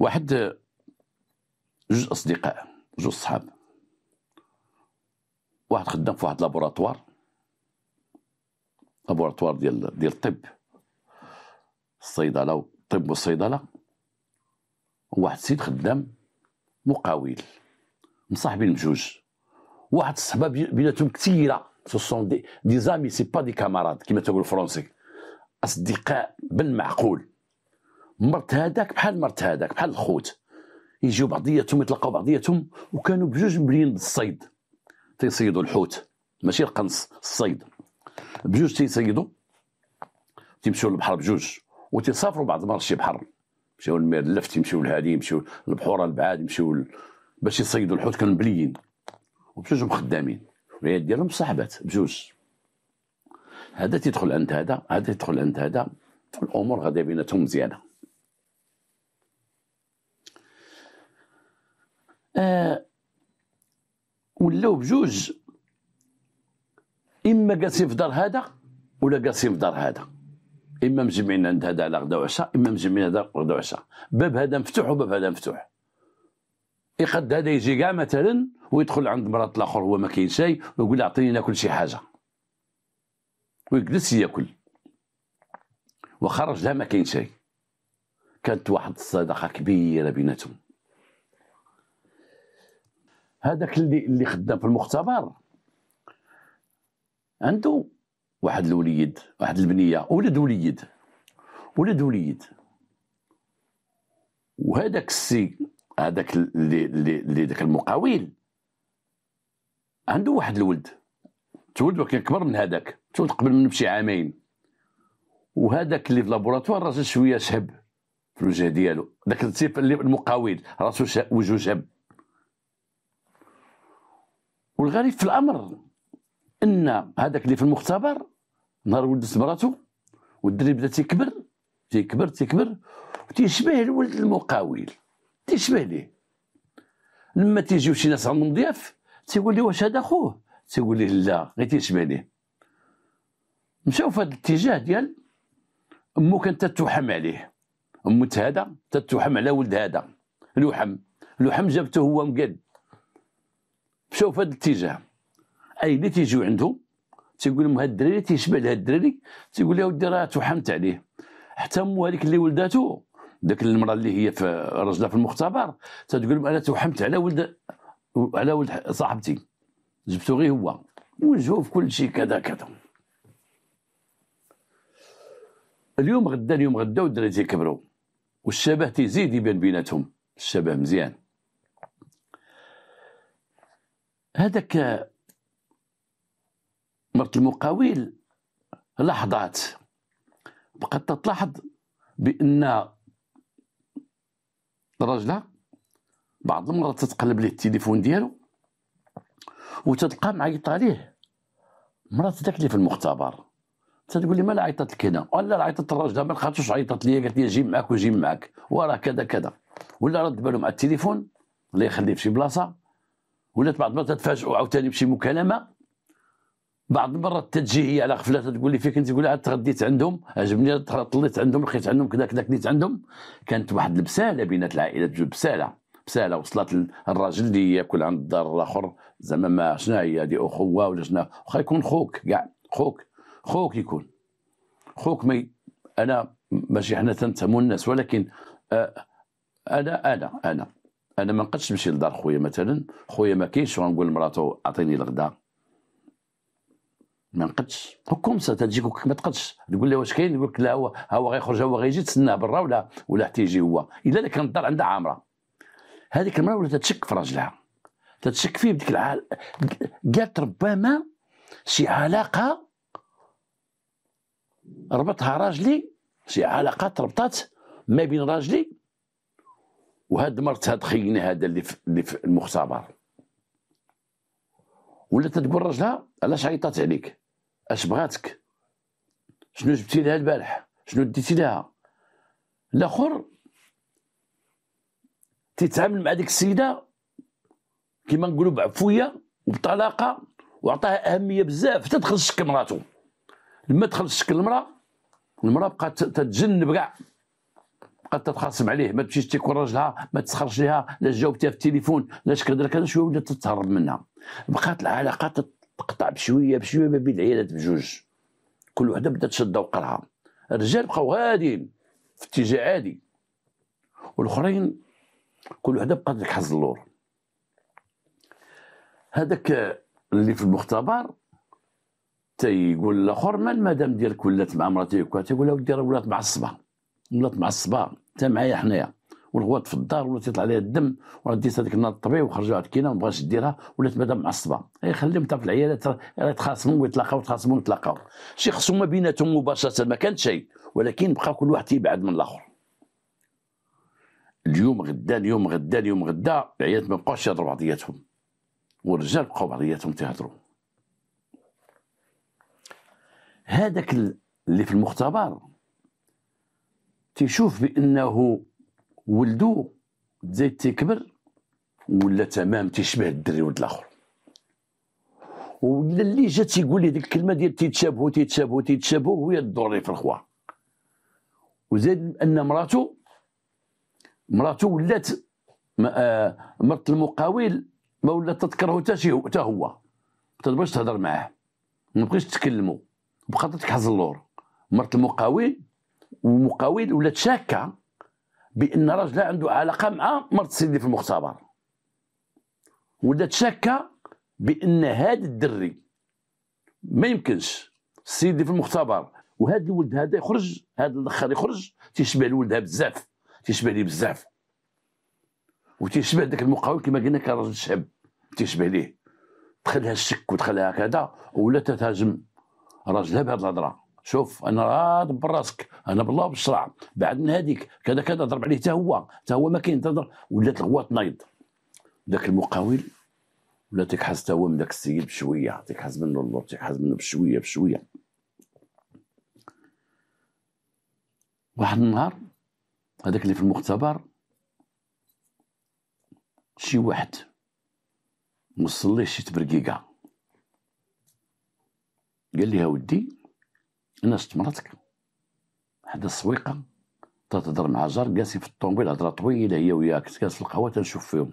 واحد جوج اصدقاء جوج صحاب واحد خدام في واحد لابوراتوار لابوراتوار ديال ديال الطب الصيدله الطب والصيدله وواحد السيد خدام مقاول مصاحبين بجوج واحد الصحبه بيناتهم كثيره سو سون دي, زامي سي با دي كامراد كما تقول الفرنسي اصدقاء بالمعقول مرت هذاك بحال مرت هذاك بحال الخوت يجيو بعضياتهم يتلاقاو بعضياتهم وكانوا بجوج مبنيين بالصيد تيصيدوا الحوت ماشي القنص الصيد بجوج تيصيدوا تيمشيو للبحر بجوج وتيسافروا بعض المرات شي بحر مشاو للمير اللفت يمشيو لهادي يمشيو للبحوره البعاد يمشيو ل... باش يصيدوا الحوت كانوا مبليين وبجوجهم خدامين والعيال ديالهم صاحبات بجوج هذا تيدخل عند هذا هذا تيدخل عند هذا الامور غاديه بيناتهم مزيانه آه، ولاو بجوج اما جالسين في دار هذا ولا جالسين في دار هذا اما مجمعين عند هذا على غدا وعشاء اما مجمعين هذا غدا وعشاء باب هذا مفتوح وباب هذا مفتوح يقد هذا يجي كاع مثلا ويدخل عند مرات الاخر هو ما كاين شيء ويقول اعطيني ناكل شي حاجه ويجلس ياكل وخرج لها ما كاين شيء كانت واحد الصداقه كبيره بيناتهم هذاك اللي اللي خدام في المختبر عنده واحد الوليد واحد البنيه ولد وليد ولد وليد وهذاك السي هذاك اللي اللي اللي ذاك المقاول عنده واحد الولد تولد ولكن كبر من هذاك تولد قبل منه بشي عامين وهذاك اللي في لابوراتوار راسه شويه شهب في الوجه ديالو ذاك السي اللي المقاول راسه وجهه شهب والغريب في الامر ان هذاك اللي في المختبر نهار ولدت مراتو والدري بدا تيكبر تيكبر تيكبر وتيشبه الولد المقاول تيشبه ليه لما تيجيو شي ناس عندهم ضياف تيقول لي واش هذا خوه تيقول لي لا غير تيشبه ليه مشاو في هذا الاتجاه ديال امو كانت تتوحم عليه امو هذا تتوحم على ولد هذا لوحم لوحم جابته هو مقد مشاو في هذا الاتجاه اي اللي تيجيو عندهم تيقول لهم هاد الدراري تيشبه لهاد الدراري تيقول له ودي راه توحمت عليه حتى مو هذيك اللي ولداتو ذاك المراه اللي هي في راجله في المختبر تتقول لهم انا توحمت على ولد على ولد صاحبتي جبتو غير هو وجهو في كل شيء كذا كذا اليوم غدا اليوم غدا والدراري تيكبروا والشبه تيزيد يبان بيناتهم الشبه مزيان هذاك مرت المقاول لحظات بقات تلاحظ بان الراجلة بعض المرات تتقلب ليه التليفون ديالو وتتلقى معيط عليه مرات داك اللي في المختبر تتقول لي مال عيطت لك هنا ولا عيطت الراجله ما لقاتوش عيطت لي قالت لي جي معاك وجي معاك وراه كذا كذا ولا رد باله مع التليفون الله يخليه في شي بلاصه ولات بعض المرات تتفاجئوا عاوتاني بشي مكالمه بعض المرات تتجيهي على غفله تقول لي فيك انت تقول لها تغديت عندهم عجبني طليت عندهم لقيت عندهم كذا كذا كنيت عندهم كانت واحد البساله بينات العائلات بجوج بساله بساله وصلت الراجل اللي ياكل عند الدار الاخر زعما ما شنو هي هذه اخوه ولا شنو واخا يكون خوك كاع خوك خوك يكون خوك مي انا ماشي حنا تنتموا الناس ولكن آه انا انا انا انا ما نقدش نمشي لدار خويا مثلا خويا ما كاينش ونقول لمراتو اعطيني الغداء ما نقدش سا تجيك ما تقدش تقول له واش كاين يقول لك لا هو ها هو غيخرج هو غيجي تسناه برا ولا ولا حتى يجي هو الا اللي كان الدار عندها عامره هذيك المراه ولا تتشك في راجلها تتشك فيه بديك العال قالت ربما شي علاقه ربطها راجلي شي علاقه ربطات ما بين راجلي وهاد مرت هاد خينا هذا اللي في, المختبر ولات تقول راجلها علاش عيطات عليك اش بغاتك شنو جبتي لها البارح شنو ديتي لها الاخر تيتعامل مع ديك السيده كيما نقولوا بعفويه وبطلاقه وعطاها اهميه بزاف حتى دخل شك مراتو لما دخل شك المراه المراه بقات تتجنب كاع قد تتخاصم عليه ما تمشيش تيكون راجلها ما تسخرش ليها لا جاوبتها في التليفون لا كذا كذا شويه ولات تتهرب منها بقات العلاقات تقطع بشويه بشويه ما بين العيالات بجوج كل وحده بدات تشد وقرها الرجال بقاو غادي في اتجاه عادي والاخرين كل وحده بقات لك حظ اللور هذاك اللي في المختبر تيقول الاخر ما المدام ديالك ولات مع مراتي تيقول لها ودي راه ولات معصبه ولات معصبه حتى معايا حنايا والغوات في الدار ولات يطلع عليها الدم ولات ديت هذيك النار الطبيب وخرجوا على الكينه ما بغاش ديرها ولات مادام معصبه اي خليهم حتى في العيالات راه يتخاصموا ويتلاقاو يتخاصموا ويتلاقاو شي خصو ما بيناتهم مباشره ما كانت شيء ولكن بقى كل واحد تيبعد من الاخر اليوم غدا اليوم غدا اليوم غدا العيالات ما بقاوش يهضروا بعضياتهم والرجال بقاو بعضياتهم تيهضروا هذاك اللي في المختبر تيشوف بانه ولدو زيد تيكبر ولا تمام تيشبه الدري ولد الاخر ولا اللي جا تيقول لي ديك الكلمه ديال تيتشابهوا تيتشابهوا تيتشابهوا هو الدور في الخوار وزاد ان مراته مراته ولات آه، مرت المقاول ما ولات تذكره حتى شي حتى هو ما تبغيش تهضر معاه ما بقيتش تكلمو بقات تكحز اللور مرت المقاول ومقاول ولات شاكه بان راجلها عنده علاقه مع مرت سيدي في المختبر ولات شاكه بان هذا الدري ما يمكنش سيدي في المختبر وهذا الولد هذا يخرج هذا الاخر يخرج تيشبه الولد بزاف تيشبه ليه بزاف وتيشبه ذاك المقاول كما قلنا كان راجل شاب تيشبه ليه دخلها الشك ودخلها كذا ولا تتهاجم راجلها بهذه الهضره شوف انا راض براسك انا بالله بالصراع بعد من هذيك كذا كذا ضرب عليه حتى هو حتى هو ما كاين تهضر ولات الغوات نايض ذاك المقاول ولا تيكحز حتى هو من ذاك السيد بشويه تيكحز منه اللور تيكحز منه بشويه بشويه واحد النهار هذاك اللي في المختبر شي واحد وصل ليه شي تبرقيقه قال لي يا ودي انا شفت مراتك حدا السويقه تتهضر مع جار جالسين في الطوموبيل هضره طويله هي وياك كنت جالس في القهوه تنشوف فيهم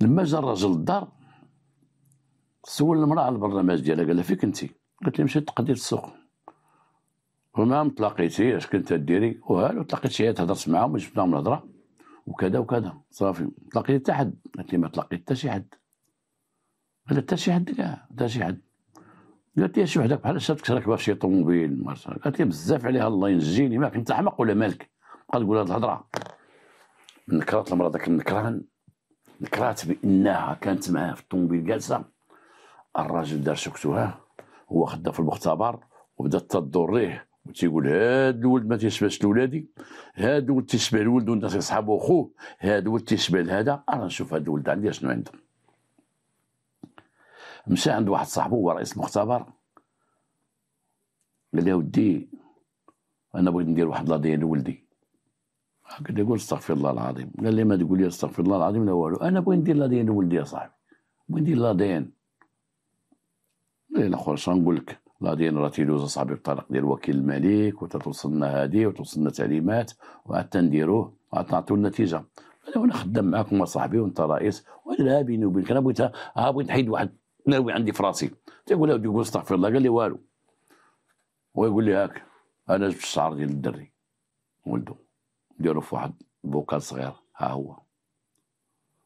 لما جا الراجل للدار سول المراه على البرنامج ديالها قال لها فين كنتي قالت لي مشيت تقضي السوق وما نعم، تلاقيتي اش كنت ديري وهالو تلاقيت شي تهضرت معاهم جبتهم الهضره وكذا وكذا صافي تلاقيت حتى حد قالت لي ما تلاقيت حتى شي حد قال حتى شي حد كاع حتى شي حد قالت لي شي وحده بحال شاتك راكبه في شي طوموبيل قالت لي بزاف عليها الله ينجيني ماك انت حمق ولا مالك بقى تقول هاد الهضره نكرات المراه ذاك النكران نكرات بانها كانت معاه في الطوموبيل جالسه الراجل دار شكتها هو خدا في المختبر وبدات تضريه وتيقول هاد الولد ما تيشبهش لولادي هاد الولد تيشبه لولد وناس صحابو وخوه هاد الولد تيشبه لهذا انا نشوف هاد الولد عندي شنو عنده مشى عند واحد صاحبو هو رئيس المختبر قال لي ودي انا بغيت ندير واحد لا ديال ولدي قلت له قول استغفر الله العظيم قال لي ما تقول لي استغفر الله العظيم لا والو انا بغيت ندير لا ديال ولدي يا صاحبي بغيت ندير لا ديال قال لي الاخر شنو نقول لك لا ديال راه تيدوز اصاحبي بطريق ديال وكيل الملك وتوصلنا هادي وتوصلنا تعليمات وعاد تنديروه وعاد تعطيو النتيجه انا وانا خدام معاكم اصاحبي وانت رئيس وانا لا بيني وبينك انا بغيت بغيت نحيد واحد ناوي عندي في راسي تقول له يقول استغفر الله قال لي والو ويقول لي هاك انا جبت الشعر ديال الدري ولده ديرو في واحد بوكال صغير ها هو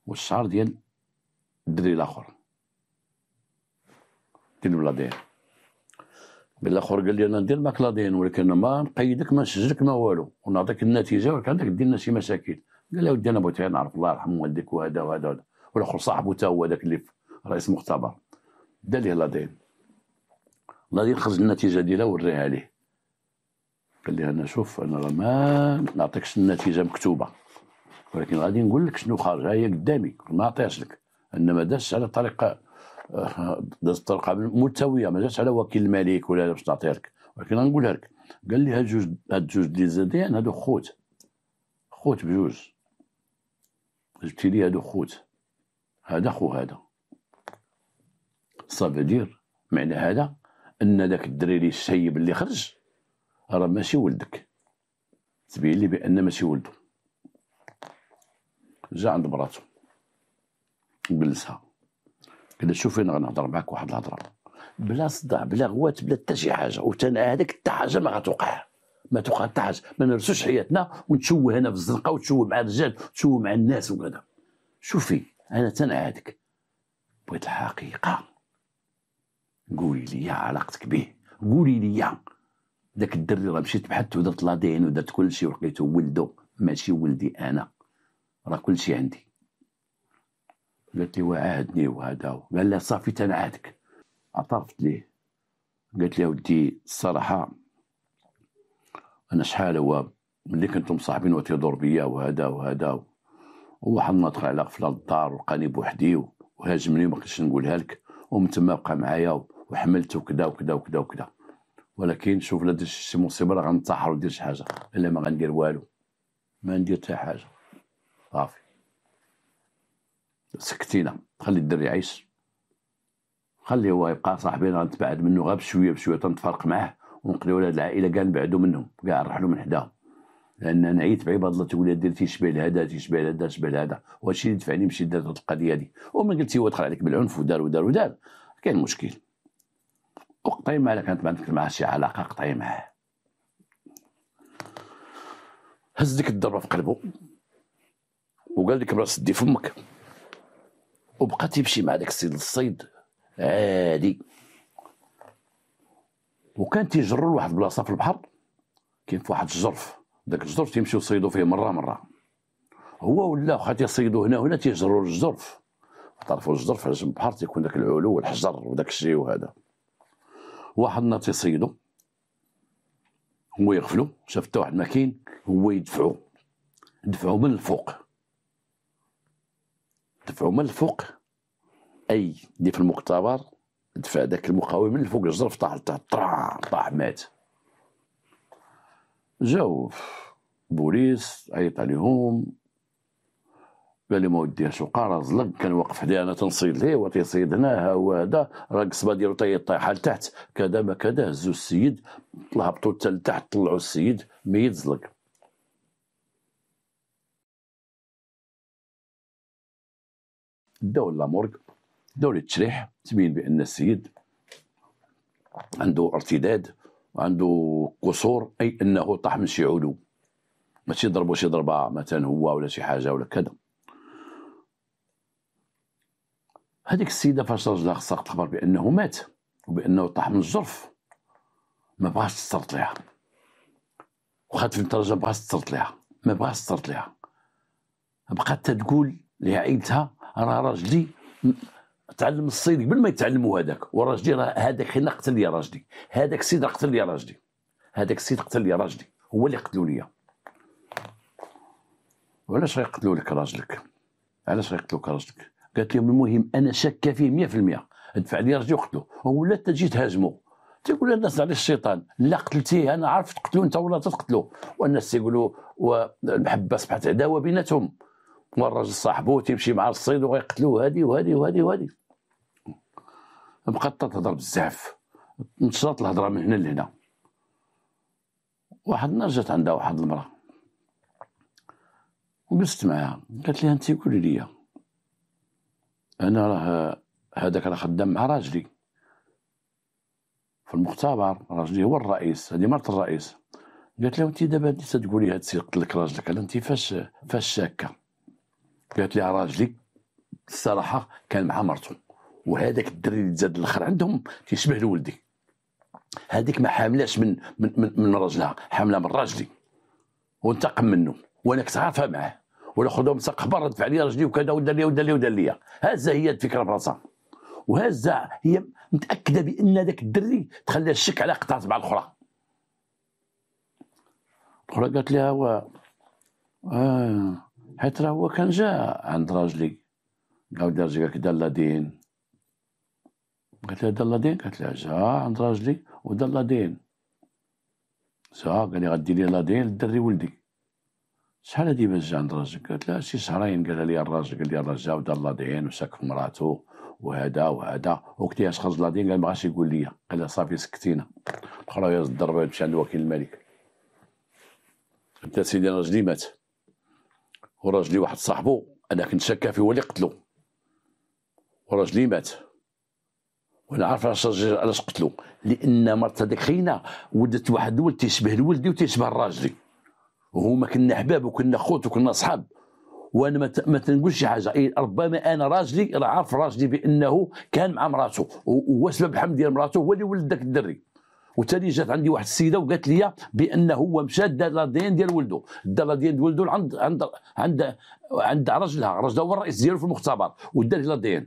والشعر ديال الدري الاخر دير ولا دير بالاخر قال لي انا ندير معك لادين ولكن ما نقيدك ما نسجلك ما والو ونعطيك النتيجه ولكن عندك دير لنا شي مشاكل قال لي ودي انا بغيت نعرف الله يرحم والديك وهذا وهذا وهذا والاخر صاحبه تا هو هذاك اللي رئيس مختبر دا ليه لادين لادين خرج النتيجه ديالها وريها ليه قال لي انا شوف انا راه ما نعطيكش النتيجه مكتوبه ولكن غادي نقول لك شنو خارج هي قدامي ما عطيهاش لك انما دازت على طريقه آه، دازت طريقه ملتويه ما جاتش على وكيل الملك ولا باش نعطيها لك ولكن غنقولها لك قال لي هاد جوج هاد جوج ديال زادين هادو خوت خوت بجوج جبتي لي هادو خوت هذا خو هذا دير معنى هذا ان ذاك الدريري الشايب اللي خرج راه ماشي ولدك تبين لي بان ماشي ولده جا عند مراتو جلسها قال شوفي انا غنهضر معاك واحد الهضره بلا صداع بلا غوات بلا حتى شي حاجه انا هذاك حتى حاجه ما غتوقع ما توقع حتى حاجه ما نرسوش حياتنا ونتشوه هنا في الزنقه وتشوه مع الرجال وتشوه مع الناس وكذا شوفي انا تنعادك بغيت الحقيقه قولي لي علاقتك به قولي لي داك الدري راه مشيت بحثت ودرت لادين ودرت كلشي ولقيته ولده ماشي ولدي انا راه كلشي عندي قالت لي وعاهدني وهذا قال لها صافي تنعادك اعترفت ليه قالت لي ودي الصراحه انا شحال هو ملي كنتو مصاحبين وتيدور بيا وهذا وهذا وواحد الناطق على قفله الدار ولقاني بوحدي وهاجمني وما نقولها لك ومن تما بقى معايا وحملت وكذا وكذا وكذا وكذا ولكن شوف لا درت شي مصيبه راه غننتحر ودير شي حاجه الا ما غندير والو ما ندير حتى حاجه صافي سكتينا خلي الدري يعيش خليه هو يبقى صاحبي راه غنتبعد منه غير بشويه بشويه تنتفرق معاه ونقليو ولاد العائله كاع نبعدو منهم كاع نرحلو من حداهم لان انا عيت بعباد الله تقول دير تيشبه لهذا تيشبه لهذا تشبه لهذا وهادشي اللي دفعني نمشي درت هاد القضيه هادي ومن قلت هو دخل عليك بالعنف ودار ودار ودار كاين مشكل وقطعي معاه كانت عندك معاه شي علاقه قطعي معاه هز ديك الضربه في قلبه وقال لك براس دي فمك وبقى تيمشي مع داك السيد للصيد عادي وكان تيجروا لواحد البلاصه في البحر كاين في واحد الجرف داك الجرف تيمشيو يصيدوا فيه مره مره هو ولا واخا تيصيدوا هنا وهنا تيجروا للجرف تعرفوا الجرف على جنب البحر تيكون داك العلو والحجر وداك الشيء وهذا واحد ناطي صيدو هو يغفلو شاف حتى واحد ما كاين هو يدفعو دفعو من الفوق دفعو من الفوق اي دي في المختبر دفع داك المقاوم من الفوق الجرف طاح طاح طاح مات جاو بوليس عيط عليهم قال لي ما وديهاش وقع راه زلق كان واقف حدايا انا تنصيد ليه وتيصيد هنا ها هو هذا راه القصبه ديالو طايحه لتحت كذا ما كذا هزو السيد هبطوا حتى لتحت طلعوا السيد ميت زلق داو لامورغ داو التشريح تبين بان السيد عنده ارتداد وعنده قصور اي انه طاح من شي علو ماشي ضربوا شي ضربه مثلا هو ولا شي حاجه ولا كذا هذيك السيده فاش رجلها خسرت تخبر بانه مات وبانه طاح من الجرف ما بغاش تسترط ليها وخات في الدرجه بغات تسترط ليها ما بغاش تسترط ليها بقات تقول لعائلتها راه راجلي تعلم الصيد قبل ما يتعلموا هذاك وراجلي راه هذاك حين قتل لي راجلي هذاك السيد قتل لي راجلي هذاك السيد قتل لي راجلي هو اللي قتلوا لي وعلاش غيقتلوا لك راجلك علاش غيقتلوك راجلك قالت لهم المهم انا شاكه فيه 100% دفع لي رجلي وقتلو ولا تجي تهاجمو تيقول الناس على الشيطان لا قتلتيه انا عارف تقتلو انت ولا تقتلو والناس تيقولوا والمحبه اصبحت عداوه بيناتهم والراجل صاحبو تيمشي مع الصيد وغيقتلوه هادي وهادي وهادي وهادي بقات تهضر بزاف نشرت الهضره من هنا لهنا واحد النهار جات عندها واحد المراه وجلست معاها قالت لها انت قولي لي انا راه هذاك راه خدام مع راجلي في المختبر راجلي هو الرئيس هذه مرت الرئيس قالت له انت دابا انت تقولي هاد السيد قتلك راجلك انت فاش فاش شاكه قالت لي راجلي الصراحه كان مع مرته وهذاك الدري اللي تزاد الاخر عندهم تيشبه لولدي هذيك ما حاملاش من من من, من راجلها حامله من راجلي وانتقم منه وانا كنت عارفه معاه ولا مسق ساق برد فعليا رجلي وكذا لي ودليا لي هازه هي الفكره براسها وهزه هي متاكده بان ذاك الدري تخلى الشك على قطعه مع الاخرى الاخرى قالت لها هو اه حيت راه هو كان جا عند راجلي قال دار جاك دلادين قالت لها دلادين قالت لها جا عند راجلي ودلادين جا قال لي غادي لي لادين للدري ولدي شحال هادي باش جا عند راجلك قالت لها شي شهرين قال لي الراجل قال لي الراجل عاود الله دعين في مراتو وهذا وهذا وقتي اش خرج لادين قال ما بغاش يقول لي قال لها صافي سكتينا الاخرى هي الضربه تمشي عند وكيل الملك لها سيدي راجلي مات وراجلي واحد صاحبو انا كنت شاكا فيه هو اللي قتلو وراجلي مات وانا عارف علاش قتلو لان مرت هذيك خينا ولدت واحد الولد تيشبه لولدي وتيشبه لراجلي وهما كنا احباب وكنا خوت وكنا اصحاب وانا ما تنقولش حاجه ربما انا راجلي راه عارف راجلي بانه كان مع مراته وهو سبب الحمل ديال مراته هو اللي ولد ذاك الدري وتالي جات عندي واحد السيده وقالت لي بانه هو مشى دا لادين ديال ولده دا لادين ديال ولده عند عند عند عند راجلها راجلها هو الرئيس ديالو في المختبر ودار لادين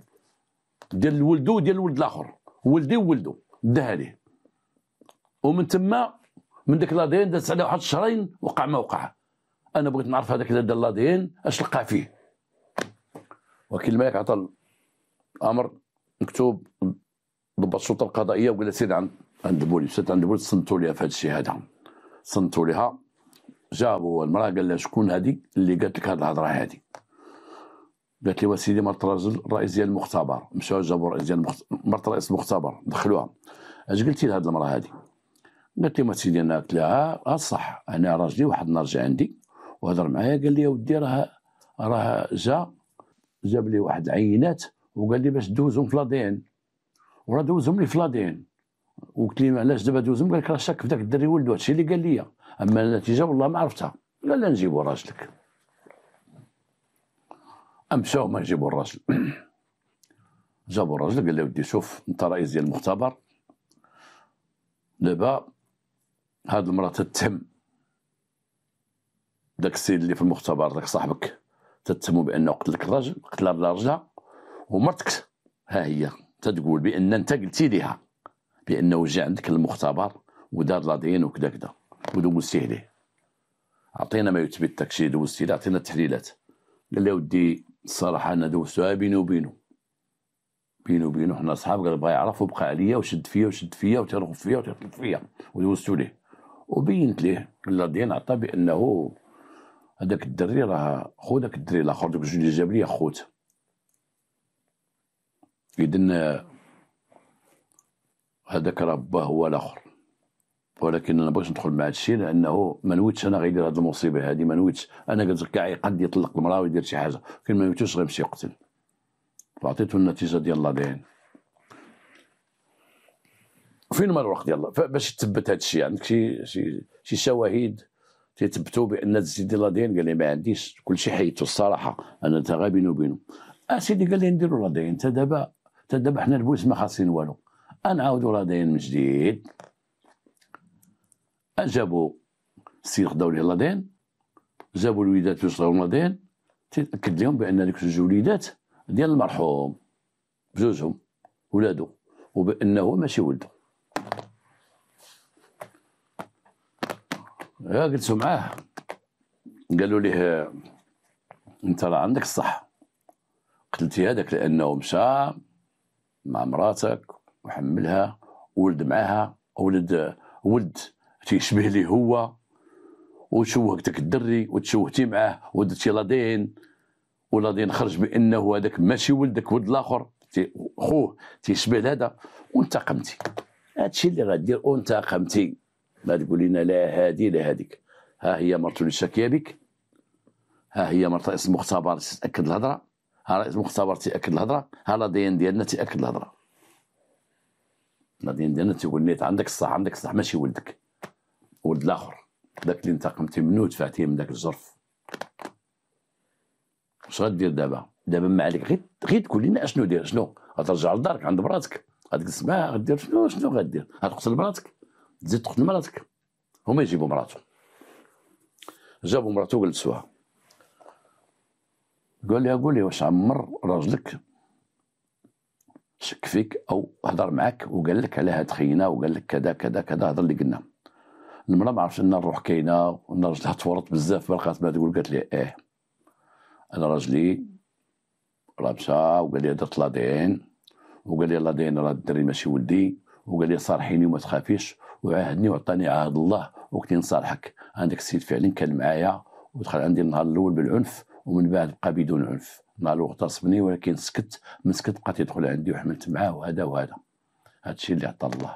ديال ولده وديال الولد الاخر ولدي وولده داها ليه ومن تما من ديك لادين دازت عليه واحد الشهرين وقع ما وقع انا بغيت نعرف هذاك اللي دا لادين اش لقى فيه وكيل الملك عطى الامر مكتوب ضبط الشرطه القضائيه وقال سير عند عند البوليس سير عند البوليس صنتوا ليها في هذا الشيء هذا صنتوا ليها جابوا المراه قال لها شكون هذه اللي قالت لك هذه الهضره هذه قالت لي وسيدي مرت الرئيس ديال المختبر مشاو جابوا الرئيس ديال المختبر مرت رئيس المختبر دخلوها اش قلتي لهذه المراه هذه قالت لي سيدي انا قلت لها آه، صح انا راجلي واحد النهار جا عندي وهضر معايا قال لي يا ودي راه راه جا جاب لي واحد العينات وقال لي باش دوزهم في لادين وراه دوزهم لي في لادين وقلت لي علاش دابا دوزهم قال لك راه شاك في ذاك الدري ولدو هادشي اللي قال لي اما النتيجه والله ما عرفتها قال لا نجيبو راجلك امشاو ما نجيبو الراجل جابوا الراجل قال لي ودي شوف انت رئيس ديال المختبر دابا هاد المرة تتهم داك السيد اللي في المختبر داك صاحبك تتهمو بانه قتل لك الراجل قتل الراجلة ومرتك ها هي تتقول بان انت قلتي ليها بانه جا عندك المختبر ودار لادين وكذا كذا ودوزتيه ليه عطينا ما يثبت داكشي الشيء دوزتي ليه عطينا التحليلات قال لي ودي الصراحه انا دوزتها بيني وبينه بيني وبينه حنا صحاب قال بغا يعرف وبقى عليا وشد فيا وشد فيا وتيرغب فيا وتطلب فيا ودوزتو ليه وبينت ليه الذي نعطى بانه هذاك الدري راه خو داك الدري الاخر دوك جاب الجبليه خوت اذن هذاك راه باه هو الاخر ولكن انا بغيت ندخل مع هادشي لانه ما نويتش انا غيدير هاد المصيبه هادي ما نويتش انا قلت لك كاع قد يطلق المراه ويدير شي حاجه كان ما نويتش غيمشي يقتل فعطيته النتيجه ديال لادين فين ما الوقت يلا باش تثبت هذا الشيء عندك شي شي شي شواهد تيثبتوا بان سيدي لادين قال لي ما عنديش كل شيء حيدته الصراحه انا تا غا بيني وبينه اسيدي آه قال لي نديروا لادين انت دابا انت دابا حنا البوليس ما خاصين والو نعاودوا لادين من جديد آه، جابوا السيد خداو ليه لادين جابوا الوليدات باش خداو لادين تاكد لهم بان هذوك جوج وليدات ديال المرحوم بجوجهم ولادو وبانه ماشي ولده جلسوا معاه قالوا ليه انت راه عندك الصح قتلتي هذاك لانه مشى مع مراتك وحملها ولد معاها ولد ولد تيشبه ليه هو وشوهك داك الدري وتشوهتي معاه ودرتي لادين ولادين خرج بانه هذاك ماشي ولدك ولد الاخر خوه تيشبه لهذا وانتقمتي هادشي اللي غدير وانتقمتي ما تقول لنا لا هذه لا هذيك ها هي شاكيه بك ها هي مرت رئيس المختبر تاكد الهضره ها رئيس المختبر تاكد الهضره ها لا ديان ديالنا تاكد الهضره لا ديان ديالنا تيقول نيت عندك الصح عندك الصح ماشي ولدك ولد الاخر داك اللي انتقمتي منه ودفعتيه من داك الجرف واش غدير دابا دابا ما عليك غير غير تقول لنا اشنو دير شنو غترجع لدارك عند براتك غتجلس معاها غدير شنو شنو غدير غتقتل براتك تزيد تقتل مراتك هما يجيبوا مراتو جابوا مراتو وجلسوها قال لها قولي واش عمر راجلك شك فيك او هضر معاك وقال لك على هاد خينا وقال لك كذا كذا كذا هضر اللي قلنا المراه ما عرفتش ان الروح كاينه وان راجلها تورط بزاف بلقات ما تقول قالت لي ايه انا راجلي راه مشى وقال لي درت لادين وقال لي لادين راه الدري ماشي ولدي وقال لي صارحيني وما تخافيش وعاهدني وعطاني عهد الله وكنت نصالحك عندك السيد فعلا كان معايا ودخل عندي النهار الاول بالعنف ومن بعد بقى بدون عنف نهار اغتصبني ولكن سكت من سكت بقى تيدخل عندي وحملت معاه وهذا وهذا هادشي اللي عطى الله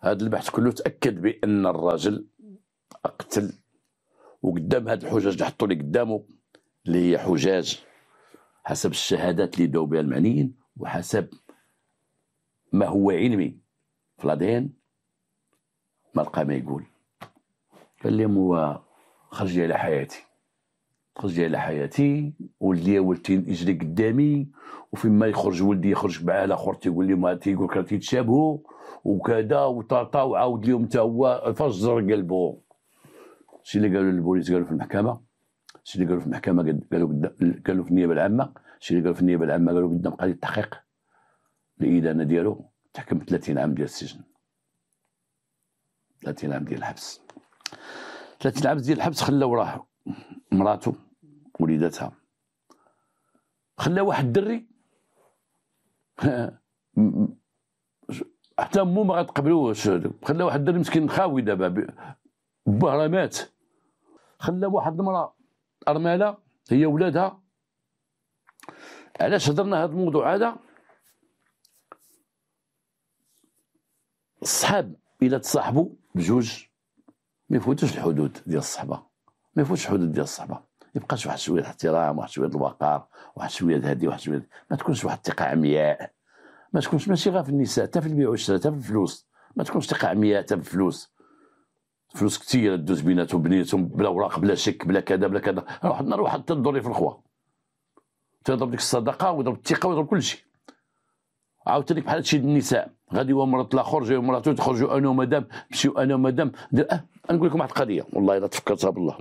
هذا البحث كله تاكد بان الراجل اقتل وقدام هاد الحجاج اللي حطوا لي قدامه اللي هي حجاج حسب الشهادات اللي داو بها المعنيين وحسب ما هو علمي في ما لقى ما يقول قال لهم هو خرج على حياتي خرج على حياتي ولدي ولدي يجري قدامي وفيما يخرج ولدي يخرج معاه الاخر تيقول لي تيقول لك تيتشابهوا وكذا وطاطا وعاود لهم حتى هو فجر قلبه شي اللي قالوا للبوليس قالوا في المحكمه شي اللي قالوا في المحكمه قالوا قالوا في النيابه العامه شي اللي قالوا في النيابه العامه قالوا قدام قاضي التحقيق الإدانة ديالو تحكم 30 عام ديال السجن 30 عام ديال الحبس 30 عام ديال الحبس خلى وراه مراته وليداتها خلى واحد الدري حتى مو ما غتقبلوش خلى واحد الدري مسكين خاوي دابا باه راه مات خلى واحد المراه ارمله هي ولادها علاش هضرنا هذا الموضوع هذا الصحاب الا تصاحبوا بجوج ما يفوتوش الحدود ديال الصحبه ما يفوتش الحدود ديال الصحبه يبقاش واحد شويه الاحترام واحد شويه الوقار واحد شويه هذه واحد شويه ما تكونش واحد الثقه عمياء ما تكونش ماشي غير في النساء حتى في البيع والشراء حتى في الفلوس ما تكونش ثقه عمياء حتى في الفلوس فلوس كثيره دوز بيناتهم بنيتهم بلا اوراق بلا شك بلا كذا بلا كذا واحد النهار واحد تضري في الخوا تضرب ديك الصدقه ويضرب الثقه ويضرب كل شيء عاوتاني بحال هادشي النساء غادي هو مرات الاخر جاي مراته تخرجوا انا ومدام مشيو انا ومدام أه نقول لكم واحد القضيه والله الا تفكرتها بالله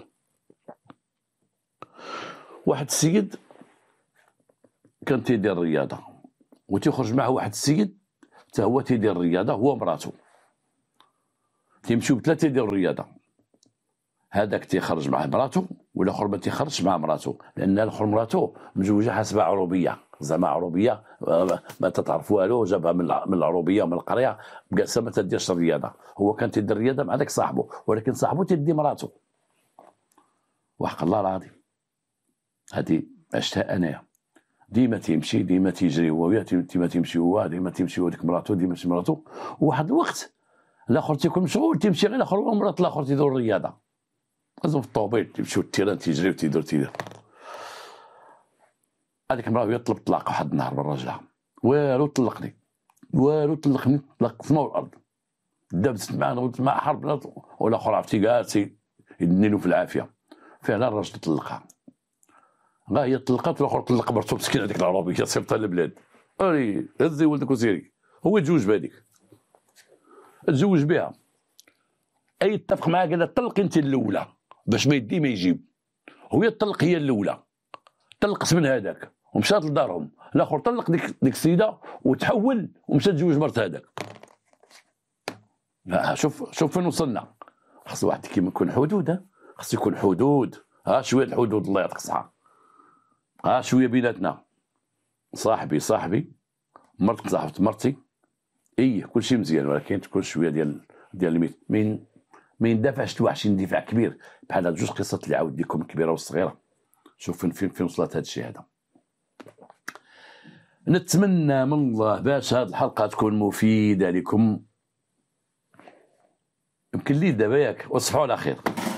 واحد السيد كان تيدير الرياضه وتيخرج معه واحد السيد حتى هو تيدير الرياضه هو مراته تيمشيو بثلاثه يديروا الرياضه هذاك تيخرج مع مراته والاخر ما تيخرجش مع مراته لان الاخر مراته مزوجه حسب عروبيه زعما عروبيه ما تتعرف والو جابها من من العروبيه ومن القريه جالسه ما تديرش الرياضه هو كان تيدير الرياضه مع ذاك صاحبه ولكن صاحبه تيدي مراته وحق الله العظيم هذه عشتها انايا ديما تيمشي ديما تيجري هو وياه ديما تيمشي هو ديما تيمشي ديك مراته ديما تيمشي مراته وواحد الوقت الاخر تيكون مشغول تيمشي غير الاخر ومرات الاخر تيدور الرياضه لازم في الطوبيل تيمشيو التيران تيجريو تيدور تيدور. هذيك المراه يطلب طلاق واحد النهار من والو طلقني والو طلقني طلق في الارض دابت معنا قلت ما حربنا والاخر عرفتي كاع له في العافيه فعلا الراجل طلقها غا هي طلقات والاخر طلق مرتو مسكين هذيك العربية صيفطها للبلاد اري هزي ولدك وسيري هو تزوج بهذيك تزوج بها اي اتفق معاه قال لها طلقي انت الاولى باش ما يدي ما يجيب هو يطلق هي الاولى طلقت من هذاك ومشات لدارهم الاخر طلق ديك ديك السيده وتحول ومشى تزوج مرت هذاك شوف شوف فين وصلنا خص واحد كيما يكون حدود خص يكون حدود ها شويه الحدود الله يعطيك الصحه ها شويه بيناتنا صاحبي صاحبي مرت صاحبت مرتي ايه كلشي مزيان ولكن تكون شويه ديال ديال الميت مين ما يندفعش تواحد شي اندفاع كبير بحال جوج قصص اللي عاود لكم الكبيره وصغيره شوف فين فين وصلت هذا الشيء هذا نتمنى من الله باش هذه الحلقه تكون مفيده لكم يمكن لي دابا ياك وصفحوا على خير